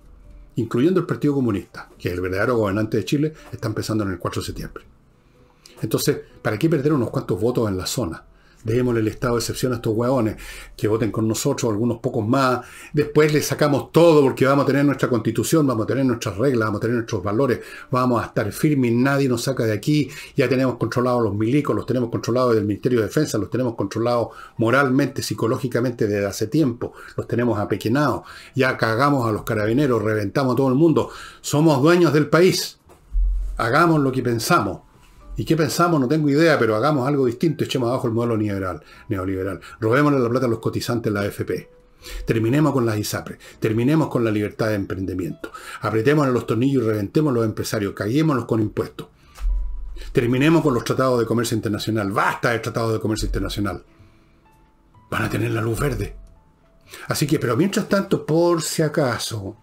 S1: incluyendo el Partido Comunista, que es el verdadero gobernante de Chile, están pensando en el 4 de septiembre. Entonces, ¿para qué perder unos cuantos votos en la zona? dejémosle el estado de excepción a estos hueones, que voten con nosotros, algunos pocos más, después les sacamos todo porque vamos a tener nuestra constitución, vamos a tener nuestras reglas, vamos a tener nuestros valores, vamos a estar firmes, nadie nos saca de aquí, ya tenemos controlados los milicos, los tenemos controlados del Ministerio de Defensa, los tenemos controlados moralmente, psicológicamente desde hace tiempo, los tenemos apequenados, ya cagamos a los carabineros, reventamos a todo el mundo, somos dueños del país, hagamos lo que pensamos. ¿Y qué pensamos? No tengo idea, pero hagamos algo distinto, echemos abajo el modelo neoliberal. neoliberal. Robémosle la plata a los cotizantes de la AFP. Terminemos con las ISAPRES, terminemos con la libertad de emprendimiento. Apretemos los tornillos y reventemos los empresarios, caguémonos con impuestos. Terminemos con los tratados de comercio internacional. Basta de tratados de comercio internacional. Van a tener la luz verde. Así que, pero mientras tanto, por si acaso,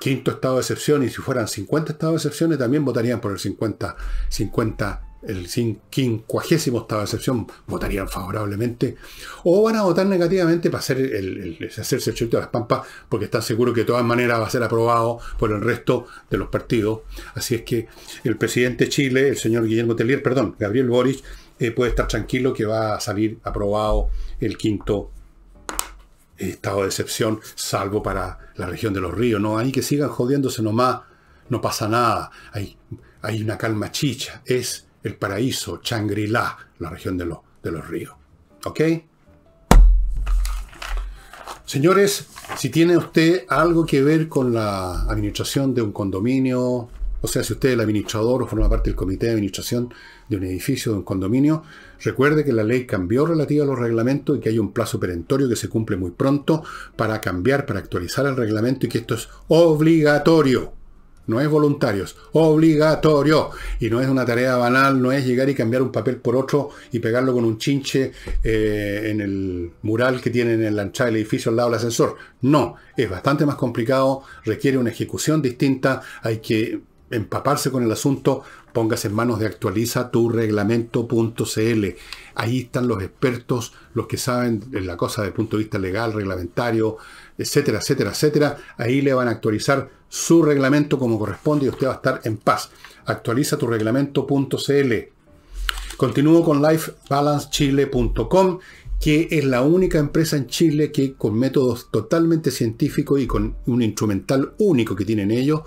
S1: quinto estado de excepción y si fueran 50 estados de excepción también votarían por el 50, 50 el quincuagésimo estado de excepción, votarían favorablemente, o van a votar negativamente para hacer el, hacerse el de las pampas, porque están seguros que de todas maneras va a ser aprobado por el resto de los partidos. Así es que el presidente de Chile, el señor Guillermo Telier, perdón, Gabriel Boric, eh, puede estar tranquilo que va a salir aprobado el quinto estado de excepción, salvo para la región de los ríos. No, hay que sigan jodiéndose nomás, no pasa nada. Hay, hay una calma chicha. Es el paraíso, Changri-La, la región de, de los ríos. ¿Ok? Señores, si tiene usted algo que ver con la administración de un condominio, o sea, si usted es el administrador o forma parte del comité de administración de un edificio, de un condominio, Recuerde que la ley cambió relativa a los reglamentos y que hay un plazo perentorio que se cumple muy pronto para cambiar, para actualizar el reglamento y que esto es obligatorio. No es voluntario, obligatorio. Y no es una tarea banal, no es llegar y cambiar un papel por otro y pegarlo con un chinche eh, en el mural que tienen en el entrada del edificio al lado del ascensor. No, es bastante más complicado, requiere una ejecución distinta, hay que empaparse con el asunto, póngase en manos de actualiza Ahí están los expertos, los que saben la cosa desde el punto de vista legal, reglamentario, etcétera, etcétera, etcétera. Ahí le van a actualizar su reglamento como corresponde y usted va a estar en paz. Actualiza tu reglamento.cl. Continúo con lifebalancechile.com, que es la única empresa en Chile que con métodos totalmente científicos y con un instrumental único que tienen ellos,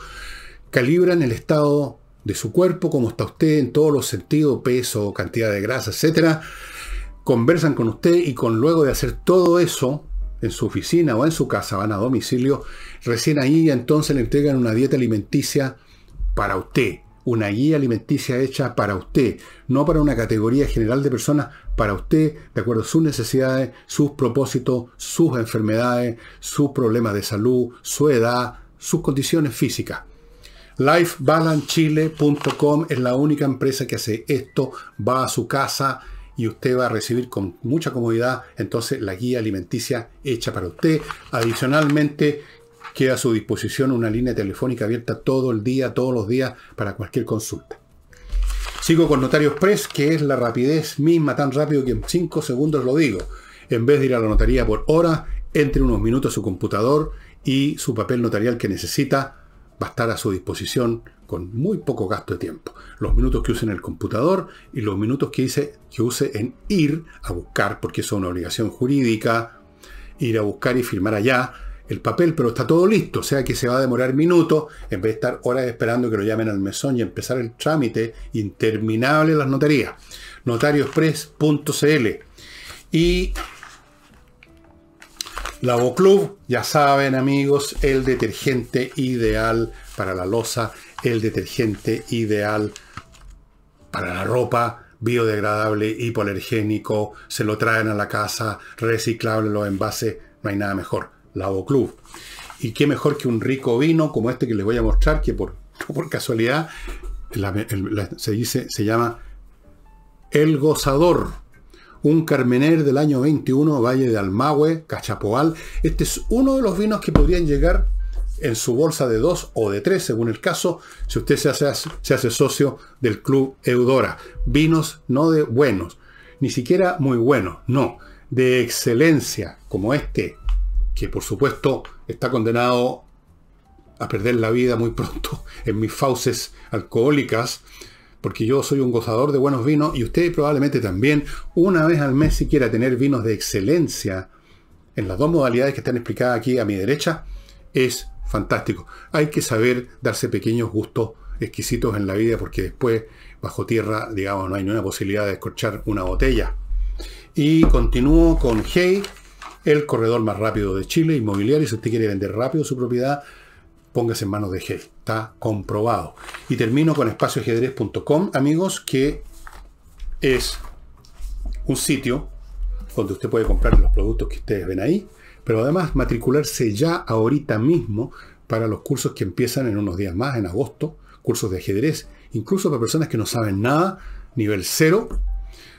S1: calibran el estado de su cuerpo, cómo está usted en todos los sentidos, peso, cantidad de grasa, etc. Conversan con usted y con luego de hacer todo eso en su oficina o en su casa, van a domicilio, recién ahí entonces le entregan una dieta alimenticia para usted, una guía alimenticia hecha para usted, no para una categoría general de personas, para usted, de acuerdo a sus necesidades, sus propósitos, sus enfermedades, sus problemas de salud, su edad, sus condiciones físicas. Lifebalancechile.com es la única empresa que hace esto. Va a su casa y usted va a recibir con mucha comodidad entonces la guía alimenticia hecha para usted. Adicionalmente, queda a su disposición una línea telefónica abierta todo el día, todos los días, para cualquier consulta. Sigo con Notarios Express, que es la rapidez misma, tan rápido que en 5 segundos lo digo. En vez de ir a la notaría por hora, entre unos minutos su computador y su papel notarial que necesita va a estar a su disposición con muy poco gasto de tiempo. Los minutos que use en el computador y los minutos que, que use en ir a buscar, porque eso es una obligación jurídica, ir a buscar y firmar allá el papel, pero está todo listo, o sea que se va a demorar minutos en vez de estar horas esperando que lo llamen al mesón y empezar el trámite interminable de las notarías. Notarioexpress.cl y Club, ya saben amigos, el detergente ideal para la losa, el detergente ideal para la ropa, biodegradable, hipoalergénico, se lo traen a la casa, reciclable los envases, no hay nada mejor. Club. Y qué mejor que un rico vino como este que les voy a mostrar, que por, por casualidad se dice, se llama El Gozador un Carmener del año 21, Valle de Almagüe, Cachapoal. Este es uno de los vinos que podrían llegar en su bolsa de dos o de tres, según el caso, si usted se hace, se hace socio del Club Eudora. Vinos no de buenos, ni siquiera muy buenos, no, de excelencia, como este, que por supuesto está condenado a perder la vida muy pronto en mis fauces alcohólicas, porque yo soy un gozador de buenos vinos y usted probablemente también, una vez al mes si quiera tener vinos de excelencia, en las dos modalidades que están explicadas aquí a mi derecha, es fantástico. Hay que saber darse pequeños gustos exquisitos en la vida porque después bajo tierra, digamos, no hay ninguna posibilidad de escorchar una botella. Y continúo con Hey, el corredor más rápido de Chile, inmobiliario. Si usted quiere vender rápido su propiedad, póngase en manos de G. Está comprobado. Y termino con espacioajedrez.com, amigos, que es un sitio donde usted puede comprar los productos que ustedes ven ahí, pero además matricularse ya ahorita mismo para los cursos que empiezan en unos días más, en agosto, cursos de ajedrez, incluso para personas que no saben nada, nivel cero.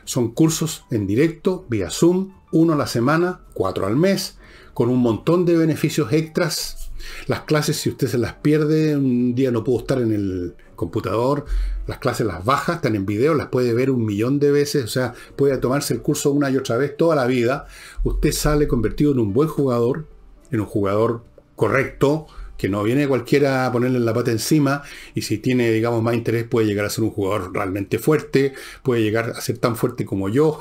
S1: Son cursos en directo, vía Zoom, uno a la semana, cuatro al mes, con un montón de beneficios extras las clases, si usted se las pierde, un día no pudo estar en el computador, las clases las bajas, están en video, las puede ver un millón de veces, o sea, puede tomarse el curso una y otra vez toda la vida. Usted sale convertido en un buen jugador, en un jugador correcto, que no viene cualquiera a ponerle la pata encima y si tiene, digamos, más interés puede llegar a ser un jugador realmente fuerte, puede llegar a ser tan fuerte como yo.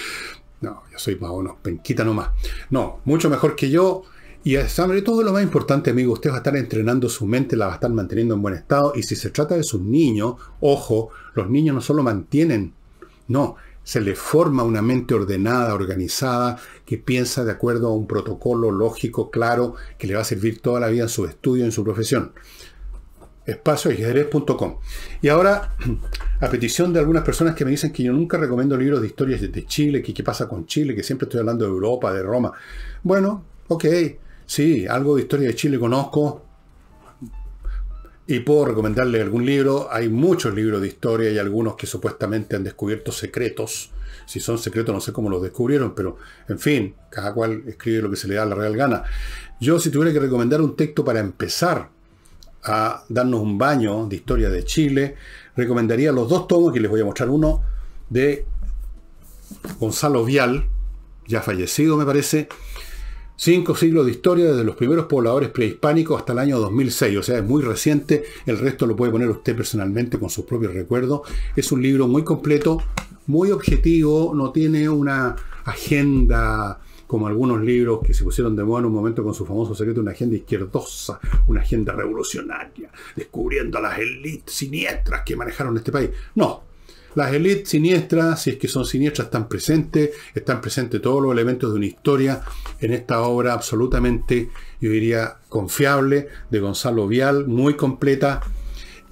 S1: no, yo soy más o menos penquita nomás. No, mucho mejor que yo, y eh, sobre todo lo más importante, amigo, usted va a estar entrenando su mente, la va a estar manteniendo en buen estado. Y si se trata de sus niños, ojo, los niños no solo mantienen, no, se le forma una mente ordenada, organizada, que piensa de acuerdo a un protocolo lógico, claro, que le va a servir toda la vida en su estudio, en su profesión. Espacioajedrez.com. Y ahora, a petición de algunas personas que me dicen que yo nunca recomiendo libros de historias de Chile, que qué pasa con Chile, que siempre estoy hablando de Europa, de Roma. Bueno, ok, Sí, algo de historia de Chile conozco. Y puedo recomendarle algún libro. Hay muchos libros de historia y algunos que supuestamente han descubierto secretos. Si son secretos no sé cómo los descubrieron, pero en fin, cada cual escribe lo que se le da la real gana. Yo si tuviera que recomendar un texto para empezar a darnos un baño de historia de Chile, recomendaría los dos tomos, que les voy a mostrar uno, de Gonzalo Vial, ya fallecido me parece, Cinco siglos de historia desde los primeros pobladores prehispánicos hasta el año 2006, o sea, es muy reciente, el resto lo puede poner usted personalmente con sus propios recuerdos. Es un libro muy completo, muy objetivo, no tiene una agenda como algunos libros que se pusieron de moda en un momento con su famoso secreto, una agenda izquierdosa, una agenda revolucionaria, descubriendo a las élites siniestras que manejaron este país. No, las élites siniestras, si es que son siniestras, están presentes, están presentes todos los elementos de una historia en esta obra absolutamente, yo diría, confiable de Gonzalo Vial, muy completa.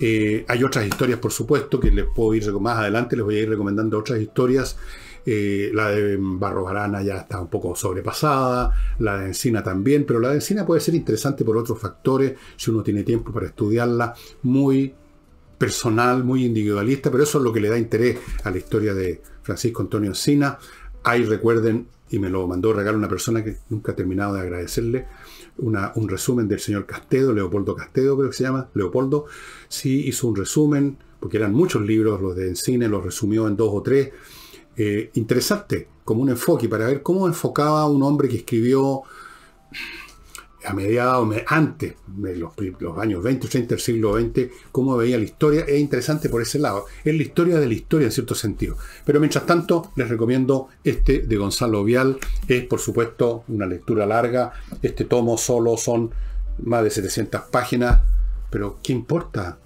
S1: Eh, hay otras historias, por supuesto, que les puedo ir más adelante, les voy a ir recomendando otras historias. Eh, la de Barro ya está un poco sobrepasada, la de Encina también, pero la de Encina puede ser interesante por otros factores, si uno tiene tiempo para estudiarla, muy personal, muy individualista, pero eso es lo que le da interés a la historia de Francisco Antonio Encina. Ahí recuerden, y me lo mandó regalo una persona que nunca he terminado de agradecerle, un resumen del señor Castedo, Leopoldo Castedo creo que se llama, Leopoldo, sí hizo un resumen, porque eran muchos libros los de Encina, los resumió en dos o tres. Eh, interesante, como un enfoque, para ver cómo enfocaba un hombre que escribió a mediados, antes de los, años 20, 30 del siglo XX, cómo veía la historia. Es interesante por ese lado. Es la historia de la historia en cierto sentido. Pero mientras tanto, les recomiendo este de Gonzalo Vial. Es, por supuesto, una lectura larga. Este tomo solo son más de 700 páginas. Pero, ¿qué importa?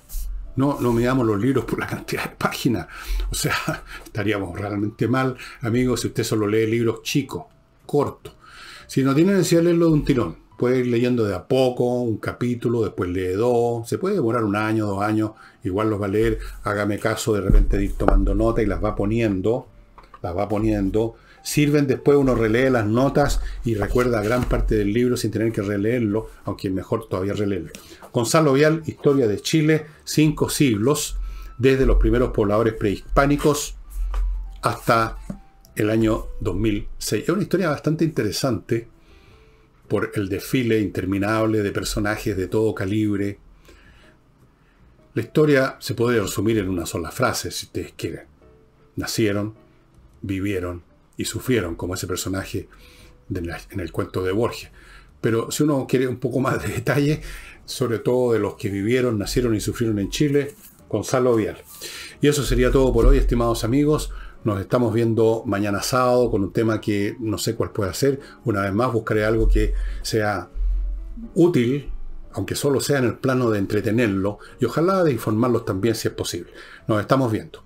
S1: No, no miramos los libros por la cantidad de páginas. O sea, estaríamos realmente mal, amigos, si usted solo lee libros chicos, cortos. Si no tiene necesidad de leerlo de un tirón, puede ir leyendo de a poco, un capítulo, después lee dos, se puede demorar un año, dos años, igual los va a leer, hágame caso de repente de ir tomando nota y las va poniendo, las va poniendo. Sirven después, uno relee las notas y recuerda gran parte del libro sin tener que releerlo, aunque mejor todavía releerlo. Gonzalo Vial, Historia de Chile, cinco siglos, desde los primeros pobladores prehispánicos hasta el año 2006. Es una historia bastante interesante por el desfile interminable de personajes de todo calibre. La historia se puede resumir en una sola frase, si ustedes quieren. Nacieron, vivieron y sufrieron, como ese personaje en el cuento de Borges. Pero si uno quiere un poco más de detalle, sobre todo de los que vivieron, nacieron y sufrieron en Chile, Gonzalo Vial. Y eso sería todo por hoy, estimados amigos. Nos estamos viendo mañana sábado con un tema que no sé cuál puede ser. Una vez más buscaré algo que sea útil, aunque solo sea en el plano de entretenerlo, y ojalá de informarlos también si es posible. Nos estamos viendo.